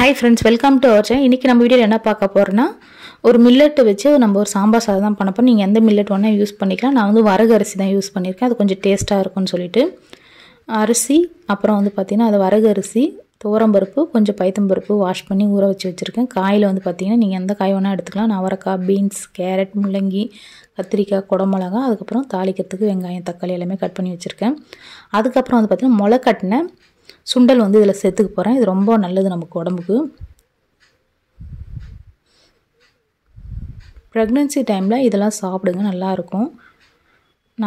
hi friends welcome to our இன்றைக்கி நம்ம வீடியோவில் என்ன பார்க்க போகிறோன்னா ஒரு மில்லட்டு வச்சு நம்ம ஒரு சாம்பார் சாதம் தான் பண்ணப்போ நீங்கள் எந்த மில்லட் வேணால் யூஸ் பண்ணிக்கலாம் நான் வந்து வரகு அரிசி தான் யூஸ் பண்ணியிருக்கேன் அது கொஞ்சம் டேஸ்ட்டாக இருக்கும்னு சொல்லிட்டு அரிசி அப்புறம் வந்து பார்த்திங்கன்னா அது வரகு அரிசி பருப்பு கொஞ்சம் பைத்தம்பருப்பு வாஷ் பண்ணி ஊற வச்சு வச்சுருக்கேன் காயில் வந்து பார்த்திங்கன்னா நீங்கள் எந்த காய் வேணால் எடுத்துக்கலாம் நான் அவரைக்காய் பீன்ஸ் கேரட் முள்ளங்கி கத்திரிக்காய் குடமிளகா அதுக்கப்புறம் தாளிக்கிறதுக்கு வெங்காயம் தக்காளி எல்லாமே கட் பண்ணி வச்சுருக்கேன் அதுக்கப்புறம் வந்து பார்த்திங்கன்னா முளை கட்டினேன் சுண்டல் வந்து இதில் சேர்த்துக்க போகிறேன் இது ரொம்ப நல்லது நமக்கு உடம்புக்கு ப்ரெக்னென்சி டைமில் இதெல்லாம் சாப்பிடுங்க நல்லாயிருக்கும்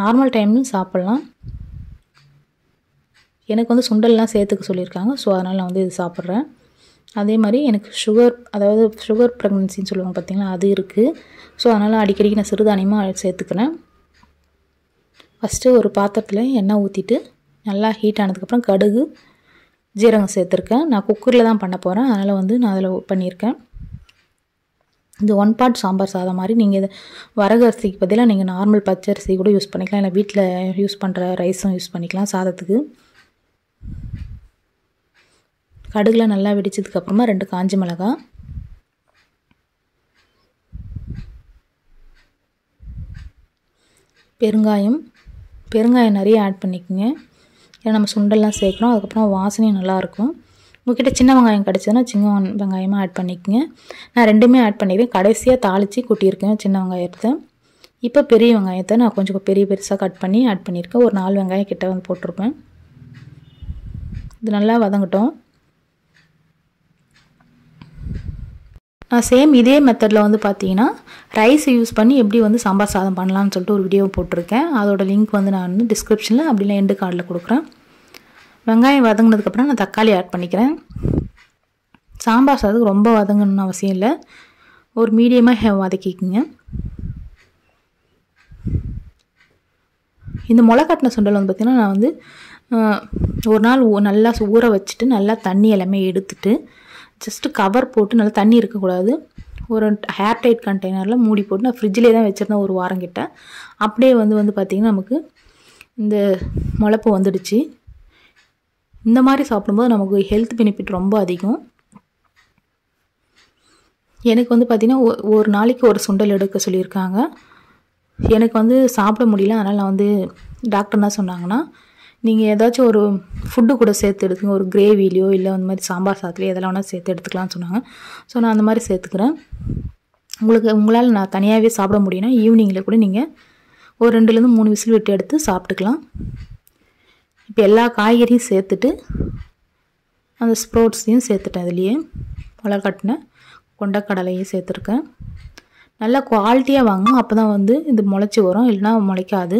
நார்மல் டைம்லையும் சாப்பிட்லாம் எனக்கு வந்து சுண்டல்லாம் சேர்த்துக்க சொல்லியிருக்காங்க ஸோ அதனால் நான் வந்து இது சாப்பிட்றேன் அதே மாதிரி எனக்கு சுகர் அதாவது சுகர் ப்ரெக்னென்சின்னு சொல்லுவாங்க பார்த்திங்களா அது இருக்குது ஸோ அதனால் அடிக்கடிக்கு நான் சிறுதானியமாக சேர்த்துக்கிறேன் ஃபஸ்ட்டு ஒரு பாத்திரத்தில் எண்ணெய் ஊற்றிட்டு நல்லா ஹீட் ஆனதுக்கப்புறம் கடுகு ஜீரகம் சேர்த்துருக்கேன் நான் குக்கரில் தான் பண்ண போகிறேன் அதனால் வந்து நான் அதில் பண்ணியிருக்கேன் இந்த ஒன் பார்ட் சாம்பார் சாதம் மாதிரி நீங்கள் இது வரகரிசிக்கு பதிலாக நீங்கள் நார்மல் பச்சரிசி கூட யூஸ் பண்ணிக்கலாம் இல்லை வீட்டில் யூஸ் பண்ணுற ரைஸும் யூஸ் பண்ணிக்கலாம் சாதத்துக்கு கடுகில் நல்லா வெடிச்சதுக்கப்புறமா ரெண்டு காஞ்சி மிளகா பெருங்காயம் பெருங்காயம் நிறைய ஆட் பண்ணிக்கோங்க ஏன்னா நம்ம சுண்டெல்லாம் சேர்க்குறோம் அதுக்கப்புறம் வாசனையும் நல்லாயிருக்கும் உங்ககிட்ட சின்ன வெங்காயம் கிடச்சதுன்னா சின்ன வெங்காயமாக ஆட் பண்ணிக்கோங்க நான் ரெண்டுமே ஆட் பண்ணிடுவேன் கடைசியாக தாளித்து கூட்டியிருக்கேன் சின்ன வெங்காயத்தை இப்போ பெரிய வெங்காயத்தை நான் கொஞ்சம் பெரிய பெருசாக கட் பண்ணி ஆட் பண்ணியிருக்கேன் ஒரு நாலு வெங்காயம் கிட்ட வந்து போட்டிருப்பேன் இது நல்லா வதங்கட்டும் நான் சேம் இதே மெத்தடில் வந்து பார்த்தீங்கன்னா ரைஸ் யூஸ் பண்ணி எப்படி வந்து சாம்பார் சாதம் பண்ணலான்னு சொல்லிட்டு ஒரு வீடியோ போட்டிருக்கேன் அதோட லிங்க் வந்து நான் வந்து டிஸ்கிரிப்ஷனில் அப்படிலாம் எண்டு கார்டில் கொடுக்குறேன் வெங்காயம் வதங்கினதுக்கப்புறம் நான் தக்காளி ஆட் பண்ணிக்கிறேன் சாம்பார் சாதத்துக்கு ரொம்ப வதங்கணும்னு அவசியம் இல்லை ஒரு மீடியமாக வதக்கிக்குங்க இந்த முளை கட்டின சுண்டல் வந்து பார்த்திங்கன்னா நான் வந்து ஒரு நாள் நல்லா ஊற வச்சுட்டு நல்லா தண்ணி எல்லாமே எடுத்துகிட்டு ஜஸ்ட்டு கவர் போட்டு நல்லா தண்ணி இருக்கக்கூடாது ஒரு ஹேர் டைட் கண்டெய்னரில் மூடி போட்டு நான் ஃப்ரிட்ஜிலே தான் வச்சுருந்தேன் ஒரு வாரம் கிட்ட அப்படியே வந்து வந்து பார்த்திங்கன்னா நமக்கு இந்த முளப்பு வந்துடுச்சு இந்த மாதிரி சாப்பிடும்போது நமக்கு ஹெல்த் பெனிஃபிட் ரொம்ப அதிகம் எனக்கு வந்து பார்த்திங்கன்னா ஒரு நாளைக்கு ஒரு சுண்டல் எடுக்க சொல்லியிருக்காங்க எனக்கு வந்து சாப்பிட முடியல அதனால் நான் வந்து டாக்டர் என்ன சொன்னாங்கன்னா நீங்கள் ஏதாச்சும் ஒரு ஃபுட்டு கூட சேர்த்து எடுத்துக்கோங்க ஒரு கிரேவிலையோ இல்லை அந்த மாதிரி சாம்பார் சாத்துலையோ எதெல்லாம் வேணால் சேர்த்து எடுத்துக்கலாம்னு சொன்னாங்க ஸோ நான் அந்த மாதிரி சேர்த்துக்கிறேன் உங்களுக்கு உங்களால் நான் தனியாகவே சாப்பிட முடியும்னா ஈவினிங்கில் கூட நீங்கள் ஒரு ரெண்டுலேருந்து மூணு விசில் விட்டு எடுத்து சாப்பிட்டுக்கலாம் இப்போ எல்லா காய்கறியும் சேர்த்துட்டு அந்த ஸ்ப்ரோட்ஸையும் சேர்த்துட்டேன் இதுலேயே கட்டின கொண்டக்கடலையும் சேர்த்துருக்கேன் நல்லா குவாலிட்டியாக வாங்கணும் அப்போ தான் வந்து இது முளைச்சி வரும் இல்லைனா முளைக்காது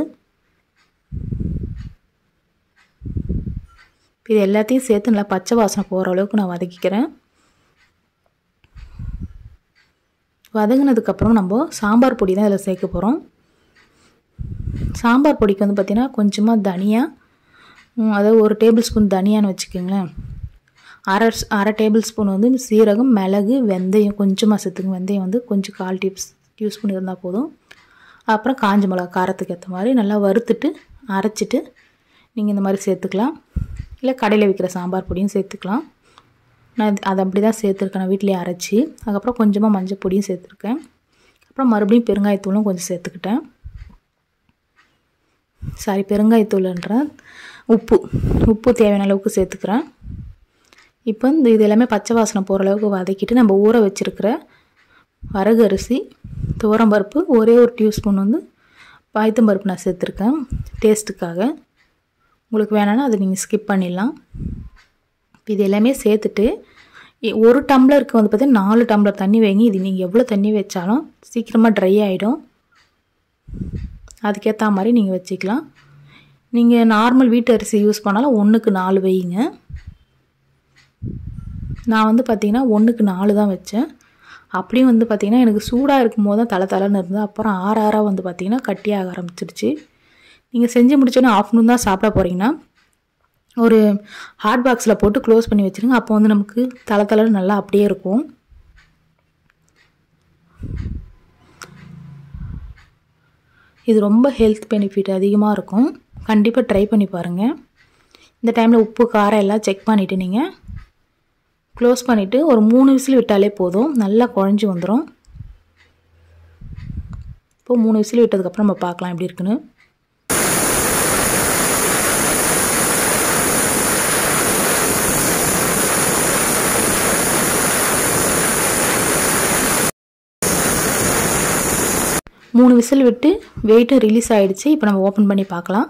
இது எல்லாத்தையும் சேர்த்து நல்லா பச்சை வாசனை போகிற அளவுக்கு நான் வதக்கிக்கிறேன் வதங்கினதுக்கப்புறம் நம்ம சாம்பார் பொடி தான் இதில் சேர்க்க போகிறோம் சாம்பார் பொடிக்கு வந்து பார்த்திங்கன்னா கொஞ்சமாக தனியா அதாவது ஒரு டேபிள் ஸ்பூன் தனியான்னு வச்சுக்கோங்களேன் அரை அரை டேபிள் ஸ்பூன் வந்து சீரகம் மிளகு வெந்தயம் கொஞ்சமாக சேர்த்துங்க வெந்தயம் வந்து கொஞ்சம் கால் டியூப்ஸ் யூஸ் பண்ணியிருந்தால் போதும் அப்புறம் காஞ்ச மிளகா காரத்துக்கு ஏற்ற மாதிரி நல்லா வறுத்துட்டு அரைச்சிட்டு நீங்கள் இந்த மாதிரி சேர்த்துக்கலாம் இல்லை கடையில் விற்கிற சாம்பார் பொடியும் சேர்த்துக்கலாம் நான் அதை அப்படி தான் சேர்த்துருக்கேன் நான் வீட்டிலே அரைச்சி அதுக்கப்புறம் கொஞ்சமாக மஞ்சள் பொடியும் சேர்த்துருக்கேன் அப்புறம் மறுபடியும் பெருங்காயத்தூளும் கொஞ்சம் சேர்த்துக்கிட்டேன் சாரி பெருங்காயத்தூள்ன்ற உப்பு உப்பு தேவையான அளவுக்கு சேர்த்துக்கிறேன் இப்போ இந்த இது எல்லாமே பச்சை வாசனை போகிற அளவுக்கு வதக்கிட்டு நம்ம ஊற வச்சுருக்கிற வரகு அரிசி பருப்பு ஒரே ஒரு டியூ ஸ்பூன் வந்து பாய்த்தம்பருப்பு நான் சேர்த்துருக்கேன் டேஸ்ட்டுக்காக உங்களுக்கு வேணாம்னா அதை நீங்கள் ஸ்கிப் பண்ணிடலாம் இது எல்லாமே சேர்த்துட்டு ஒரு டம்ளருக்கு வந்து பார்த்திங்கன்னா நாலு டம்ளர் தண்ணி வைங்க இது நீங்கள் எவ்வளோ தண்ணி வச்சாலும் சீக்கிரமாக ட்ரை ஆகிடும் அதுக்கேற்ற மாதிரி நீங்கள் வச்சுக்கலாம் நீங்கள் நார்மல் வீட்டு அரிசி யூஸ் பண்ணாலும் ஒன்றுக்கு நாலு வையுங்க நான் வந்து பார்த்திங்கன்னா ஒன்றுக்கு நாலு தான் வச்சேன் அப்படியும் வந்து பார்த்திங்கன்னா எனக்கு சூடாக இருக்கும் போது தான் தலை தலைன்னு இருந்தது அப்புறம் ஆற ஆறாக வந்து பார்த்திங்கன்னா கட்டியாக ஆரம்பிச்சிடுச்சு நீங்கள் செஞ்சு முடிச்சோன்னே ஆஃப்டர்நூன் தான் சாப்பிட போகிறீங்கன்னா ஒரு ஹாட் பாக்ஸில் போட்டு க்ளோஸ் பண்ணி வச்சுருங்க அப்போ வந்து நமக்கு தலை தலை நல்லா அப்படியே இருக்கும் இது ரொம்ப ஹெல்த் பெனிஃபிட் அதிகமாக இருக்கும் கண்டிப்பாக ட்ரை பண்ணி பாருங்கள் இந்த டைமில் உப்பு காரம் எல்லாம் செக் பண்ணிவிட்டு நீங்கள் க்ளோஸ் பண்ணிவிட்டு ஒரு மூணு விசில் விட்டாலே போதும் நல்லா குழஞ்சி வந்துடும் இப்போது மூணு விசில் விட்டதுக்கப்புறம் நம்ம பார்க்கலாம் எப்படி இருக்குன்னு மூணு விசில் விட்டு வெயிட்டு ரிலீஸ் ஆகிடுச்சு இப்போ நம்ம ஓப்பன் பண்ணி பார்க்கலாம்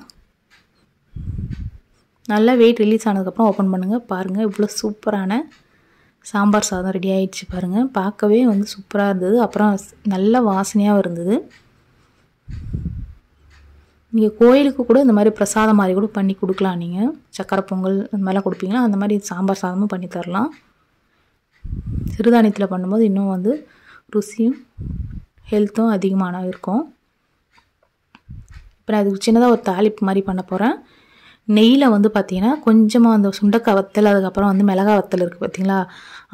நல்லா வெயிட் ரிலீஸ் ஆனதுக்கப்புறம் ஓப்பன் பண்ணுங்கள் பாருங்கள் இவ்வளோ சூப்பரான சாம்பார் சாதம் ரெடி ஆகிடுச்சு பாருங்கள் பார்க்கவே வந்து சூப்பராக இருந்தது அப்புறம் நல்ல வாசனையாகவும் இருந்தது நீங்கள் கோயிலுக்கு கூட இந்த மாதிரி பிரசாதம் மாதிரி கூட பண்ணி கொடுக்கலாம் நீங்கள் சக்கரை பொங்கல் அந்த மாதிரிலாம் கொடுப்பீங்களா அந்த மாதிரி சாம்பார் சாதமும் பண்ணி தரலாம் சிறுதானியத்தில் பண்ணும்போது இன்னும் வந்து ருசியும் ஹெல்த்தும் அதிகமான இருக்கும் இப்போ நான் அதுக்கு சின்னதாக ஒரு தாளிப்பு மாதிரி பண்ண போகிறேன் நெய்யில் வந்து பார்த்திங்கன்னா கொஞ்சமாக அந்த சுண்டக்காய் வத்தல் அதுக்கப்புறம் வந்து மிளகா வத்தல் இருக்குது பார்த்திங்களா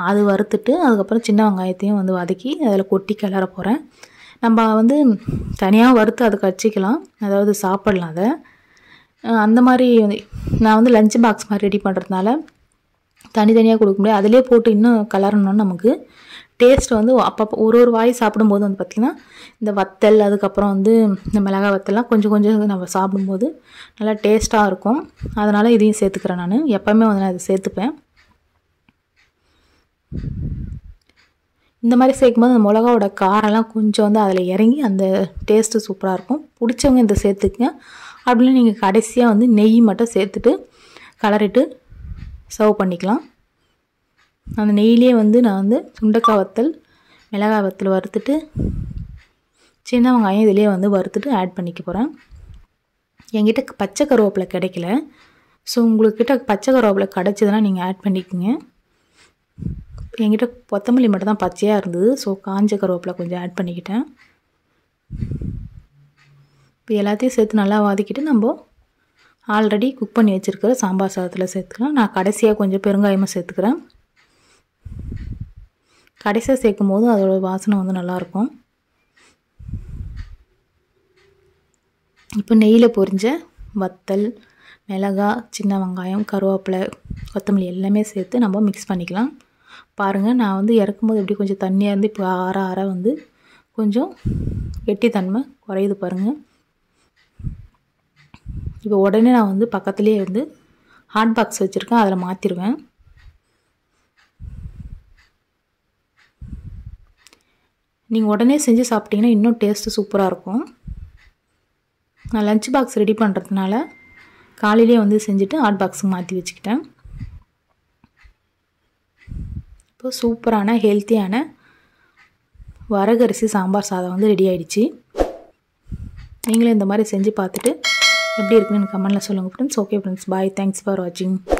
அது வறுத்துட்டு அதுக்கப்புறம் சின்ன வெங்காயத்தையும் வந்து வதக்கி அதில் கொட்டி கிளற போகிறேன் நம்ம வந்து தனியாக வறுத்து அதை கடிச்சிக்கலாம் அதாவது சாப்பிடலாம் அதை அந்த மாதிரி நான் வந்து லஞ்ச் பாக்ஸ் மாதிரி ரெடி பண்ணுறதுனால தனித்தனியாக கொடுக்க முடியாது அதிலே போட்டு இன்னும் கலரணும் நமக்கு டேஸ்ட் வந்து அப்பப்போ ஒரு ஒரு வாய் சாப்பிடும்போது வந்து பார்த்திங்கன்னா இந்த வத்தல் அதுக்கப்புறம் வந்து இந்த மிளகாய் வத்தல்லாம் கொஞ்சம் கொஞ்சம் நம்ம சாப்பிடும்போது நல்லா டேஸ்ட்டாக இருக்கும் அதனால் இதையும் சேர்த்துக்கிறேன் நான் எப்போவுமே வந்து நான் இதை சேர்த்துப்பேன் இந்த மாதிரி சேர்க்கும்போது அந்த மிளகாவோட காரெல்லாம் கொஞ்சம் வந்து அதில் இறங்கி அந்த டேஸ்ட்டு சூப்பராக இருக்கும் பிடிச்சவங்க இதை சேர்த்துக்குங்க அப்படின்னு நீங்கள் கடைசியாக வந்து நெய் மட்டும் சேர்த்துட்டு கலரிட்டு சர்வ் பண்ணிக்கலாம் அந்த நெய்லேயே வந்து நான் வந்து சுண்டக்காய் வத்தல் மிளகாய் வத்தல் வறுத்துட்டு சின்ன வெங்காயம் இதிலேயே வந்து வறுத்துட்டு ஆட் பண்ணிக்க போகிறேன் என்கிட்ட பச்சை கருவேப்பில கிடைக்கல ஸோ உங்களுக்கிட்ட பச்சை கருவேப்பிலை கிடச்சதுன்னா நீங்கள் ஆட் பண்ணிக்கோங்க என்கிட்ட கொத்தமல்லி மட்டும் தான் பச்சையாக இருந்தது ஸோ காஞ்ச கருவேப்பிலை கொஞ்சம் ஆட் பண்ணிக்கிட்டேன் இப்போ எல்லாத்தையும் சேர்த்து நல்லா வதக்கிட்டு நம்ம ஆல்ரெடி குக் பண்ணி வச்சுருக்கிற சாம்பார் சாதத்தில் சேர்த்துக்கலாம் நான் கடைசியாக கொஞ்சம் பெருங்காயமாக சேர்த்துக்கிறேன் கடைசியாக சேர்க்கும் போது அதோட வாசனை வந்து நல்லாயிருக்கும் இப்போ நெய்யில் பொரிஞ்ச வத்தல் மிளகாய் சின்ன வெங்காயம் கருவேப்பிலை கொத்தமல்லி எல்லாமே சேர்த்து நம்ம மிக்ஸ் பண்ணிக்கலாம் பாருங்கள் நான் வந்து இறக்கும்போது எப்படி கொஞ்சம் தண்ணியாக இருந்து இப்போ ஆற ஆற வந்து கொஞ்சம் கெட்டித்தன்மை குறையுது பாருங்கள் இப்போ உடனே நான் வந்து பக்கத்துலேயே வந்து ஹாட் பாக்ஸ் வச்சுருக்கேன் அதில் மாற்றிடுவேன் நீங்கள் உடனே செஞ்சு சாப்பிட்டிங்கன்னா இன்னும் டேஸ்ட்டு சூப்பராக இருக்கும் நான் லஞ்ச் பாக்ஸ் ரெடி பண்ணுறதுனால காலையிலே வந்து செஞ்சுட்டு ஹாட் பாக்ஸுக்கு மாற்றி வச்சுக்கிட்டேன் இப்போ சூப்பரான ஹெல்த்தியான வரகரிசி சாம்பார் சாதம் வந்து ரெடி ஆகிடுச்சு நீங்களும் இந்த மாதிரி செஞ்சு பார்த்துட்டு எப்படி இருக்குன்னு கமெண்டில் சொல்லுங்கள் friends okay friends bye thanks for வாட்சிங்